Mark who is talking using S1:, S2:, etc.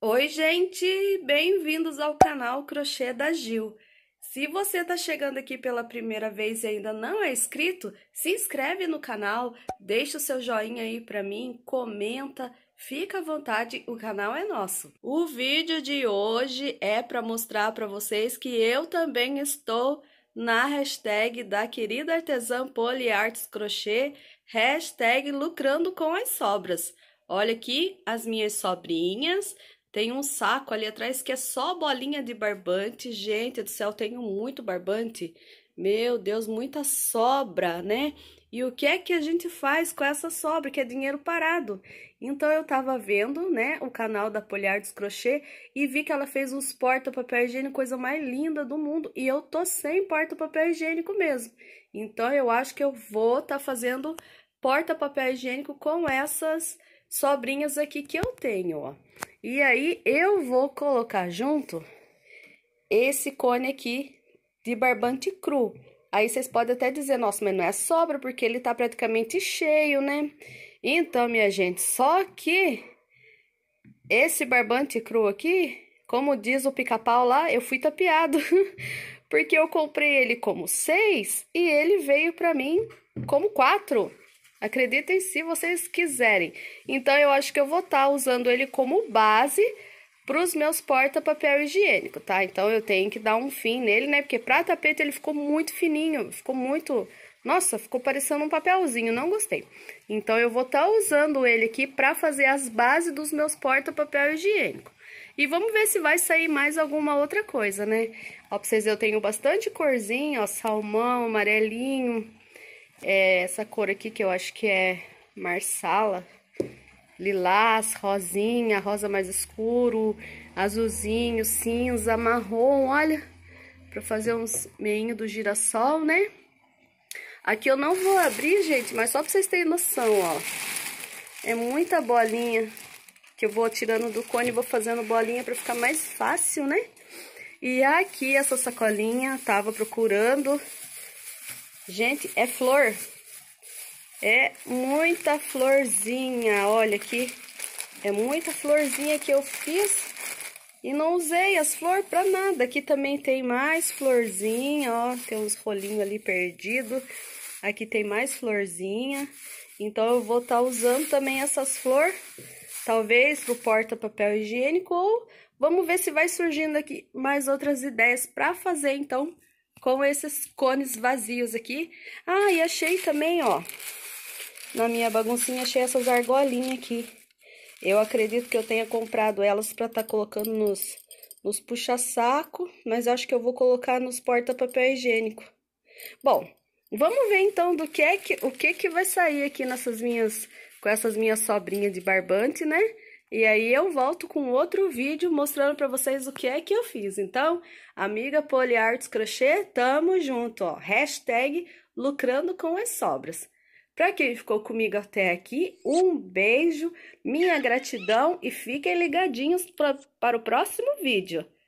S1: Oi, gente! Bem-vindos ao canal Crochê da Gil. Se você está chegando aqui pela primeira vez e ainda não é inscrito, se inscreve no canal, deixa o seu joinha aí para mim, comenta, fica à vontade, o canal é nosso. O vídeo de hoje é para mostrar para vocês que eu também estou na hashtag da querida artesã Poliartes Crochê, hashtag lucrando com as sobras. Olha aqui as minhas sobrinhas, tem um saco ali atrás que é só bolinha de barbante. Gente do céu, tenho muito barbante. Meu Deus, muita sobra, né? E o que é que a gente faz com essa sobra, que é dinheiro parado? Então eu tava vendo, né, o canal da Poliardes Crochê e vi que ela fez uns porta-papel higiênico, coisa mais linda do mundo. E eu tô sem porta-papel higiênico mesmo. Então eu acho que eu vou tá fazendo porta-papel higiênico com essas sobrinhas aqui que eu tenho, ó. E aí, eu vou colocar junto esse cone aqui de barbante cru. Aí, vocês podem até dizer, nossa, mas não é sobra, porque ele tá praticamente cheio, né? Então, minha gente, só que esse barbante cru aqui, como diz o pica-pau lá, eu fui tapeado. porque eu comprei ele como seis e ele veio para mim como quatro. Acreditem se vocês quiserem. Então eu acho que eu vou estar tá usando ele como base para os meus porta-papel higiênico, tá? Então eu tenho que dar um fim nele, né? Porque para tapete ele ficou muito fininho, ficou muito nossa, ficou parecendo um papelzinho, não gostei. Então, eu vou estar tá usando ele aqui para fazer as bases dos meus porta-papel higiênico. E vamos ver se vai sair mais alguma outra coisa, né? Ó, pra vocês eu tenho bastante corzinha, ó, salmão, amarelinho, é essa cor aqui que eu acho que é marsala, lilás, rosinha, rosa mais escuro, azulzinho, cinza, marrom, olha, para fazer uns meinho do girassol, né? Aqui eu não vou abrir, gente, mas só para vocês terem noção, ó. É muita bolinha que eu vou tirando do cone e vou fazendo bolinha para ficar mais fácil, né? E aqui essa sacolinha, tava procurando Gente, é flor. É muita florzinha. Olha aqui. É muita florzinha que eu fiz e não usei as flores para nada. Aqui também tem mais florzinha, ó. Tem uns rolinhos ali perdido. Aqui tem mais florzinha. Então, eu vou estar tá usando também essas flores. Talvez pro porta-papel higiênico ou... Vamos ver se vai surgindo aqui mais outras ideias para fazer, então, com esses cones vazios aqui. Ah, e achei também, ó, na minha baguncinha, achei essas argolinhas aqui. Eu acredito que eu tenha comprado elas para estar tá colocando nos, nos puxa-saco, mas acho que eu vou colocar nos porta-papel higiênico. Bom, vamos ver então do que é que, o que que vai sair aqui nessas minhas, com essas minhas sobrinhas de barbante, né? E aí eu volto com outro vídeo mostrando para vocês o que é que eu fiz. Então, amiga Poliarts Crochê, tamo junto, ó. Hashtag lucrando com as sobras. Para quem ficou comigo até aqui, um beijo, minha gratidão e fiquem ligadinhos pra, para o próximo vídeo.